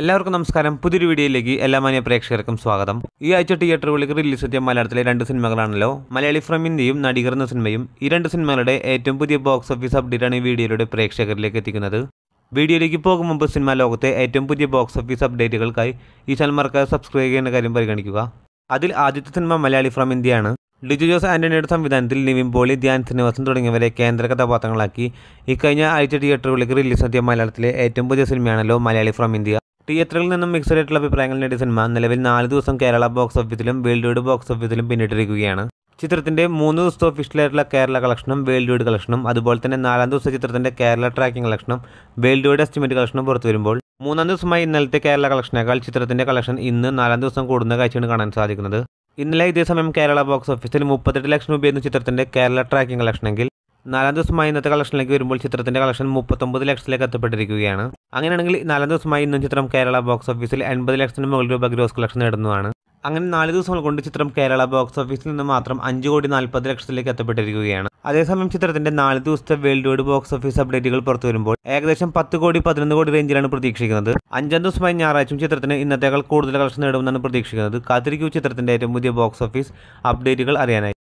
എല്ലാവർക്കും നമസ്കാരം പുതിയൊരു വീഡിയോയിലേക്ക് എല്ലാ മാന്യ പ്രേക്ഷകർക്കും സ്വാഗതം ഈ ആഴ്ച തിയേറ്ററുകളിൽ റിലീസ് എത്തിയ മലയാളത്തിലെ രണ്ട് സിനിമകളാണല്ലോ മലയാളി ഫ്രം ഇന്ത്യയും നടികർ എന്ന സിനിമയും ഈ രണ്ട് സിനിമകളുടെ ഏറ്റവും പുതിയ ബോക്സ് ഓഫീസ് അപ്ഡേറ്റാണ് ഈ വീഡിയോയിലൂടെ പ്രേക്ഷകരിലേക്ക് എത്തിക്കുന്നത് വീഡിയോയിലേക്ക് പോകും മുമ്പ് സിനിമാ ലോകത്തെ ഏറ്റവും പുതിയ ബോക്സ് ഓഫീസ് അപ്ഡേറ്റുകൾക്കായി ഈ ചാനൽ സബ്സ്ക്രൈബ് ചെയ്യുന്ന കാര്യം പരിഗണിക്കുക അതിൽ ആദ്യത്തെ സിനിമ മലയാളി ഫ്രം ഇന്ത്യയാണ് ഡിജു ജോസ് ആൻ്റണിയുടെ സംവിധാനത്തിൽ നിവിൻ പോളി ധ്യാൻ ശ്രീനിവാസൻ തുടങ്ങിയവരെ കേന്ദ്ര കഥാപാത്രങ്ങളാക്കി ഇക്കഴിഞ്ഞ ആഴ്ച തിയേറ്ററുകളിലേക്ക് റിലീസ് നടത്തിയ മലയാളത്തിലെ ഏറ്റവും പുതിയ സിനിമയാണല്ലോ മലയാളി ഫ്രം ഇന്ത്യ തിയേറ്ററിൽ നിന്നും മിക്സഡ് ആയിട്ടുള്ള അഭിപ്രായങ്ങൾ നേടിയ സിനിമ നിലവിൽ നാല് ദിവസം കേരള ബോക്സ് ഓഫീസിലും വേൾഡ് വൈഡ് ബോക്സ് ഓഫീസിലും പിന്നിട്ടിരിക്കുകയാണ് ചിത്രത്തിന്റെ മൂന്ന് ദിവസത്തെ ഓഫീഷ്യലായിട്ടുള്ള കേരള കളക്ഷനും വേൾഡ് വൈഡ് കളക്ഷനും അതുപോലെ തന്നെ നാലാം ദിവസം ചിത്രത്തിന്റെ കേരള ട്രാക്കിംഗ് കളക്ഷനും വേൾഡ് വൈഡ് എസ്റ്റിമേറ്റ് കളക്ഷനും പുറത്തു വരുമ്പോൾ മൂന്നാം ദിവസമായി ഇന്നലത്തെ കേരള കളക്ഷനേക്കാൾ ചിത്രത്തിന്റെ കളക്ഷൻ ഇന്ന് നാലാം ദിവസം കൂടുന്ന കാഴ്ചയാണ് കാണാൻ സാധിക്കുന്നത് ഇന്നലെ ഇതേസമയം കേരള ബോക്സ് ഓഫീസിൽ മുപ്പത്തെട്ട് ലക്ഷം രൂപയായിരുന്നു ചിത്രത്തിന്റെ കേരള ട്രാക്കിംഗ് കളക്ഷനെങ്കിൽ നാലാം ദിവസമായി ഇന്നത്തെ കളക്ഷനിലേക്ക് വരുമ്പോൾ ചിത്രത്തിന്റെ കളക്ഷൻ മുപ്പത്തൊമ്പത് ലക്ഷത്തിലേക്ക് എത്തപ്പെട്ടിരിക്കുകയാണ് അങ്ങനെയാണെങ്കിൽ നാലാം ദിവസമായി ഇന്നും ചിത്രം കേരള ബോക്സ് ഓഫീസിൽ എൺപത് ലക്ഷത്തിന് മുകളിൽ രൂപ ഗ്രോസ് കളക്ഷൻ നേടുന്നതാണ് അങ്ങനെ നാല് ദിവസങ്ങൾ കൊണ്ട് ചിത്രം കേരള ബോക്സ് ഓഫീസിൽ നിന്ന് മാത്രം അഞ്ച് കോടി നാൽപ്പത് ലക്ഷത്തിലേക്ക് എത്തപ്പെട്ടിരിക്കുകയാണ് അതേസമയം ചിത്രത്തിന്റെ നാല് ദിവസത്തെ വേൾഡ് വൈഡ് ബോക്സ് ഓഫീസ് അപ്ഡേറ്റുകൾ പുറത്തു വരുമ്പോൾ ഏകദേശം പത്ത് കോടി പതിനൊന്ന് കോടി റേഞ്ചിലാണ് പ്രതീക്ഷിക്കുന്നത് അഞ്ചാം ദിവസമായി ഞായറാഴ്ചയും ചിത്രത്തിന് ഇന്നത്തേക്കാൾ കൂടുതൽ കളക്ഷൻ നേടുമെന്നാണ് പ്രതീക്ഷിക്കുന്നത് കാത്തിരിക്കൂ ചിത്രത്തിന്റെ ഏറ്റവും പുതിയ ബോക്സ് ഓഫീസ് അപ്ഡേറ്റുകൾ അറിയാനായി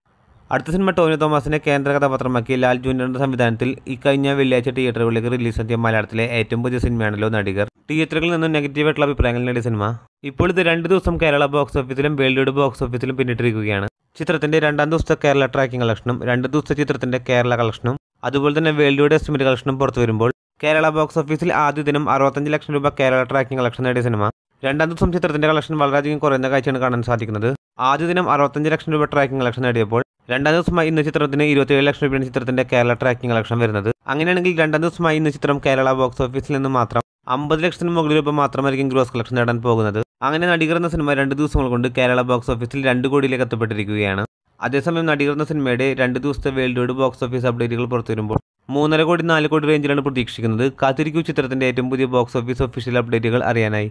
അടുത്ത സിനിമ ടോണി തോമസിനെ കേന്ദ്ര കഥാപാത്രമാക്കി ലാൽ ജൂനിയറിന്റെ സംവിധാനത്തിൽ ഇക്കഴിഞ്ഞ വെള്ളിയാഴ്ച തിയേറ്ററുകളിലേക്ക് റിലീസ് എത്തിയ മലയാളത്തിലെ ഏറ്റവും പുതിയ സിനിമയാണല്ലോ നടികർ തിയേറ്ററുകളിൽ നെഗറ്റീവ് നെഗറ്റീവായിട്ടുള്ള അഭിപ്രായങ്ങൾ നേടിയ സിനിമ ഇപ്പോൾ ഇത് രണ്ട് ദിവസം കേരള ബോക്സ് ഓഫീസിലും വേൾഡ് ബോക്സ് ഓഫീസിലും പിന്നിട്ടിരിക്കുകയാണ് ചിത്രത്തിന്റെ രണ്ടാം ദിവസത്തെ കേരള ട്രാക്കിംഗ് കളക്ഷനും രണ്ട് ദിവസത്തെ ചിത്രത്തിന്റെ കേരള കളക്ഷനും അതുപോലെ തന്നെ വേൾഡിയുടെ എസ്റ്റിമേറ്റ് കളക്ഷനും പുറത്തു വരുമ്പോൾ കേരള ബോക്സ് ഓഫീസിൽ ആദ്യ ദിനം അറുപത്തഞ്ച് ലക്ഷം രൂപ കേരള ട്രാക്കിംഗ് കളക്ഷൻ നേടിയ സിനിമ രണ്ടാം ദിവസം ചിത്രത്തിന്റെ കളക്ഷൻ വളരെയധികം കുറയുന്ന കാഴ്ചയാണ് കാണാൻ സാധിക്കുന്നത് ആദ്യ ദിനം അറുപത്തഞ്ച് ലക്ഷം രൂപ ട്രാക്കിംഗ് കളക്ഷൻ നേടിയപ്പോൾ രണ്ടാം ദിവസമായി ഇന്ന് ചിത്രത്തിന് ഇരുപത്തിയേഴ് ലക്ഷം രൂപയാണ് ചിത്രത്തിന്റെ കേരള ട്രാക്കിംഗ് കളക്ഷൻ വരുന്നത് അങ്ങനെയാണെങ്കിൽ രണ്ടാം ദിവസമായി ഇന്ന് ചിത്രം കേരള ബോക്സ് ഓഫീസിൽ നിന്ന് മാത്രം അമ്പത് ലക്ഷത്തിന് മുകളിൽ രൂപ മാത്രമായിരിക്കും ഗ്രോസ് കളക്ഷൻ നേടാൻ പോകുന്നത് അങ്ങനെ നടികർന്ന സിനിമ രണ്ട് ദിവസങ്ങൾ കൊണ്ട് കേരള ബോക്സ് ഓഫീസിൽ രണ്ട് കോടിയിലേക്ക് എത്തപ്പെട്ടിരിക്കുകയാണ് അതേസമയം നടികർന്ന സിനിമയുടെ രണ്ട് ദിവസത്തെ വേൾഡ് വൈഡ് ബോക്സ് ഓഫീസ് അപ്ഡേറ്റുകൾ പുറത്തു വരുമ്പോൾ മൂന്നര കോടി നാല് കോടി റേഞ്ചിലാണ് പ്രതീക്ഷിക്കുന്നത് കാത്തിരിക്കൂ ചിത്രത്തിന്റെ ഏറ്റവും പുതിയ ബോക്സ് ഓഫീസ് ഒഫീഷ്യൽ അപ്ഡേറ്റുകൾ അറിയാനായി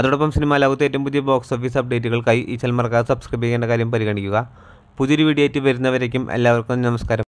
അതോടൊപ്പം സിനിമ ലോകത്തെ ഏറ്റവും പുതിയ ബോക്സ് ഓഫീസ് അപ്ഡേറ്റുകൾക്കായി ഈ ചാനൽ സബ്സ്ക്രൈബ് ചെയ്യേണ്ട കാര്യം പരിഗണിക്കുക പുതിയൊരു വീഡിയോ ആയിട്ട് വരുന്നവരേക്കും എല്ലാവർക്കും നമസ്കാരം